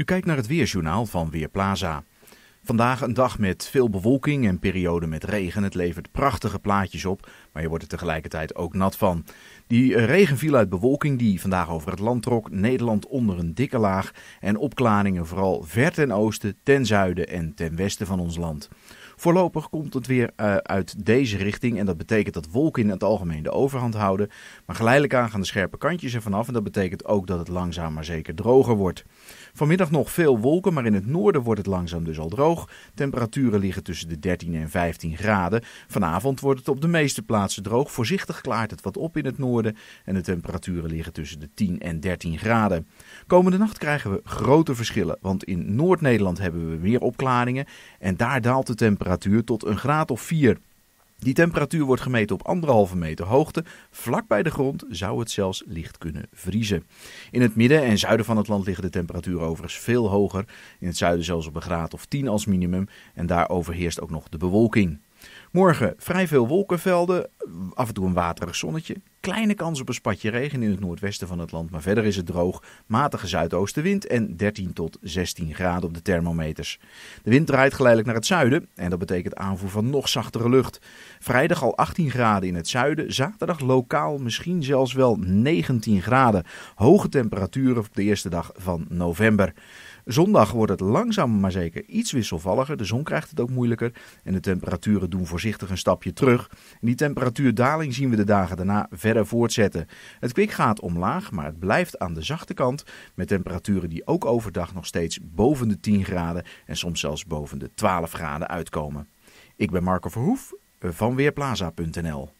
U kijkt naar het weersjournaal van Weerplaza. Vandaag een dag met veel bewolking en periode met regen. Het levert prachtige plaatjes op, maar je wordt er tegelijkertijd ook nat van. Die eh, regen viel uit bewolking die vandaag over het land trok. Nederland onder een dikke laag en opklaringen vooral ver ten oosten, ten zuiden en ten westen van ons land. Voorlopig komt het weer eh, uit deze richting. En dat betekent dat wolken in het algemeen de overhand houden. Maar geleidelijk aan gaan de scherpe kantjes er vanaf. En dat betekent ook dat het langzaam maar zeker droger wordt. Vanmiddag nog veel wolken, maar in het noorden wordt het langzaam dus al droog. Temperaturen liggen tussen de 13 en 15 graden. Vanavond wordt het op de meeste plaatsen droog. Voorzichtig klaart het wat op in het noorden. En de temperaturen liggen tussen de 10 en 13 graden. Komende nacht krijgen we grote verschillen. Want in Noord-Nederland hebben we meer opklaringen. En daar daalt de temperatuur temperatuur tot een graad of 4. Die temperatuur wordt gemeten op anderhalve meter hoogte. Vlak bij de grond zou het zelfs licht kunnen vriezen. In het midden en zuiden van het land liggen de temperaturen overigens veel hoger. In het zuiden zelfs op een graad of 10 als minimum. En daar overheerst ook nog de bewolking. Morgen vrij veel wolkenvelden, af en toe een waterig zonnetje kleine kans op een spatje regen in het noordwesten van het land, maar verder is het droog. Matige zuidoostenwind en 13 tot 16 graden op de thermometers. De wind draait geleidelijk naar het zuiden en dat betekent aanvoer van nog zachtere lucht. Vrijdag al 18 graden in het zuiden, zaterdag lokaal misschien zelfs wel 19 graden. Hoge temperaturen op de eerste dag van november. Zondag wordt het langzaam maar zeker iets wisselvalliger. De zon krijgt het ook moeilijker. En de temperaturen doen voorzichtig een stapje terug. die temperatuurdaling zien we de dagen daarna verder voortzetten. Het kwik gaat omlaag, maar het blijft aan de zachte kant. Met temperaturen die ook overdag nog steeds boven de 10 graden en soms zelfs boven de 12 graden uitkomen. Ik ben Marco Verhoef eh, van Weerplaza.nl.